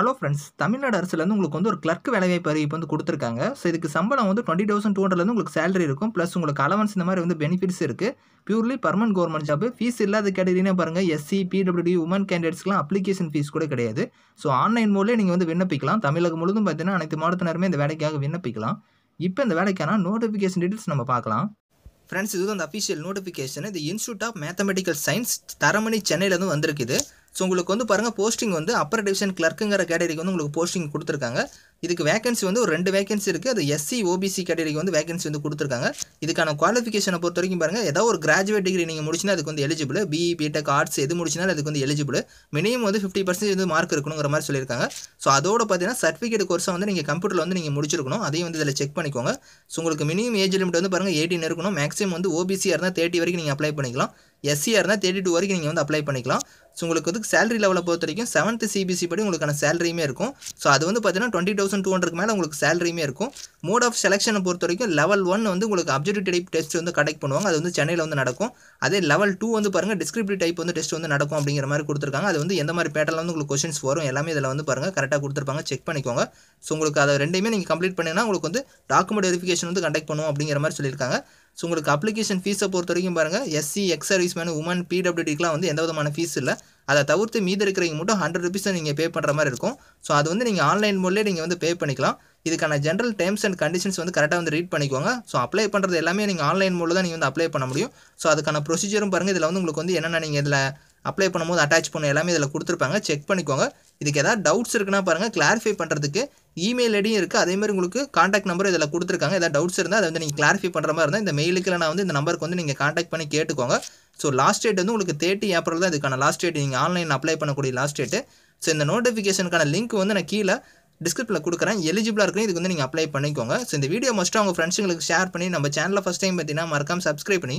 hello friends Tamil Nadu அரசுலேருந்து உங்களுக்கு வந்து ஒரு கிளர்க் வேலைவாய்ப்பு அறிவிப்பு வந்து கொடுத்துருக்காங்க ஸோ இதுக்கு சம்பளம் வந்து டுவெண்ட்டி தௌசண்ட் டூ ஹண்ட்ரட்லேருந்து உங்களுக்கு சேலரி இருக்கும் ப்ளஸ் உங்களுக்கு அலவன்ஸ் இந்த மாதிரி வந்து பெனிஃபிட்ஸ் இருக்குது purely permanent government job fees இல்லாத கேட்டகிரினே பாருங்கள் எஸ்சி பிடபிள்யூடி உமன் கேண்டிடேட்ஸ்க்குலாம் அப்ளிகேஷன் ஃபீஸ் கூட கிடையாது ஸோ ஆன்லைன் மூலம் நீங்கள் வந்து விண்ணப்பிக்கலாம் தமிழகம் முழுதும் பார்த்தீங்கன்னா அனைத்து மாவட்டத்தினருமே இந்த வேலைக்காக விண்ணப்பிக்கலாம் இப்போ இந்த வேலைக்கான நோட்டிஃபிகேஷன் டீட்டெயில்ஸ் நம்ம பார்க்கலாம் ஃப்ரெண்ட்ஸ் இது வந்து அஃபிஷியல் நோட்டிஃபிகேஷன் இது institute of mathematical science Taramani சென்னையிலேருந்து வந்திருக்குது ஸோ உங்களுக்கு வந்து பாருங்கள் போஸ்டிங் வந்து அப்பர் டிவிஷன் கிளர்க்குங்கிற கேட்டகரிக்கு வந்து உங்களுக்கு போஸ்டிங் கொடுத்துருக்காங்க இதுக்கு வேகன்சி வந்து ஒரு ரெண்டு வேகன்சி இருக்குது அது எஸ்சி ஓபிசி கேட்டகரிக்கு வந்து வேகன்சி வந்து கொடுத்துருக்காங்க இதுக்கான குவாலிஃபிகேஷனை பொறுத்த வரைக்கும் பாருங்கள் ஏதாவது ஒரு கிராஜுவேட் டிகிரி நீங்கள் முடிச்சுன்னா அதுக்கு வந்து எலிஜிபிள் பிஇ பிடெக் ஆர்ட்ஸ் எது முடிச்சினாலும் அதுக்கு வந்து எலிஜிபிள் மினிமம் வந்து ஃபிஃப்டி பர்சன்டேஜ் வந்து மார்க் இருக்கணுங்கிற மாதிரி சொல்லியிருக்காங்க ஸோ அதோட பார்த்தீங்கன்னா சர்டிஃபிகேட் கோர்ஸை வந்து நீங்கள் கம்ப்யூட்டரில் வந்து நீங்கள் முடிச்சிருக்கணும் அதையும் வந்து இதில் செக் பண்ணிக்கோங்க ஸோ உங்களுக்கு மினிமம் ஏஜ் லிமிட் வந்து பாருங்கள் எயிட்டின் இருக்கணும் மேக்ஸிமம் வந்து ஓபிசியாக இருந்தால் தேர்ட்டி வரைக்கும் நீங்கள் அப்ளை பண்ணிக்கலாம் எஸ்சியாக இருந்தால் தேர்ட்டி டூ வரைக்கும் நீங்கள் வந்து அப்ளை பண்ணிக்கலாம் ஸோ உங்களுக்கு வந்து சேலரி லெவலை பொறுத்த வரைக்கும் செவன்த் சிபிசி படி உங்களுக்கான சேலரியுமே இருக்கும் ஸோ அது வந்து பார்த்தீங்கன்னா டுவெண்ட்டி தௌசண்ட் டூ ஹண்ட்ரட் மேலே உங்களுக்கு சேலரியுமே இருக்கும் மோட் ஆஃப் செலெக்ஷனை பொறுத்த வரைக்கும் லெவல் ஒன் வந்து உங்களுக்கு அப்ஜெக்டிவ் டைப் டெஸ்ட் வந்து கடெக்ட் பண்ணுவாங்க அது வந்து சென்னையில் வந்து நடக்கும் அதே லெவல் டூ வந்து பாருங்கள் டிஸ்கிரிப்டிவ் டைப் வந்து டெஸ்ட் வந்து நடக்கும் அப்படிங்கிற மாதிரி கொடுத்துருக்காங்க அது வந்து எந்த மாதிரி பேட்டர்ல வந்து உங்களுக்கு கொஷின்ஸ் வரும் எல்லாமே இதில் வந்து பாருங்கள் கரெக்டாக கொடுத்துருப்பாங்க செக் பண்ணிக்கோங்க ஸோ உங்களுக்கு அதை ரெண்டுமே நீங்கள் கம்ப்ளீட் பண்ணிங்கன்னா உங்களுக்கு வந்து டாக்குமெண்ட் வெரிஃபிகேஷன் வந்து கண்டெக்ட் பண்ணுவோம் அப்படிங்கிற மாதிரி சொல்லியிருக்காங்க ஸோ உங்களுக்கு அப்ளிகேஷன் ஃபீஸை பொறுத்த வரைக்கும் பாருங்கள் SC ex service man women பிடபிள்யூடிக்கெலாம் வந்து எந்த விதமான ஃபீஸ் இல்லை அதை தவிர்த்து மீது இருக்கிறவங்க மட்டும் ஹண்ட்ரட் ருபீஸை நீங்கள் பே பண்ணுற மாதிரி இருக்கும் ஸோ அது வந்து நீங்கள் ஆன்லைன் மூலியே நீங்கள் வந்து பே பண்ணிக்கலாம் இதுக்கான ஜென்ரல் டேர்ம்ஸ் அண்ட் கண்டிஷன்ஸ் வந்து கரெக்டாக வந்து ரீட் பண்ணிக்கோங்க ஸோ அப்ளை பண்ணுறது எல்லாமே நீங்கள் ஆன்லைன் மூலம் தான் நீங்கள் வந்து அப்ளை பண்ண முடியும் ஸோ அதுக்கான ப்ரொசீஜரும் பாருங்கள் இதில் வந்து உங்களுக்கு வந்து என்னென்ன நீங்கள் இதில் அப்ளை பண்ணும்போது அட்டாச் பண்ண எல்லாமே இதில் கொடுத்துருப்பாங்க செக் பண்ணிக்கோங்க இதுக்கு எதாவது டவுட்ஸ் இருக்குன்னா பாருங்கள் கிளாரிஃபை பண்ணுறதுக்கு இமெயில் ஐடியும் இருக்குது அதேமாதிரி உங்களுக்கு காண்டாக்ட் நம்பர் இதில் கொடுத்துருக்காங்க எதாவது டவுட்ஸ் இருந்தால் அதை வந்து நீங்கள் கிளாரிஃபை பண்ணுற மாதிரி இருந்தால் இந்த மெயிலுக்கு நான் வந்து இந்த நம்பருக்கு வந்து நீங்கள் காண்டாக்ட் பண்ணி கேட்டுக்கோங்க ஸோ லாஸ்ட் டேட் வந்து உங்களுக்கு தேர்ட்டி ஏப்ரல் தான் இதுக்கான லாஸ்ட் டேட் நீங்கள் ஆன்லைன் அப்ளை பண்ணக்கூடிய லாஸ்ட் டேட்டு ஸோ இந்த நோட்டிஃபிகேஷனுக்கான லிங்க் வந்து நான் கீழே டிஸ்கிரிப்ஷனில் கொடுக்குறேன் எலிஜிபிளாக இருக்கு இதுக்கு வந்து நீங்கள் அப்ளை பண்ணிக்கோங்க ஸோ இந்த வீடியோ மஸ்ட்டு அவங்க ஃப்ரெண்ட்ஸுங்களுக்கு ஷேர் பண்ணி நம்ம சேனலில் ஃபஸ்ட் டைம் பார்த்தீங்கன்னா மறக்காமல் சப்ஸ்கிரைப் பண்ணி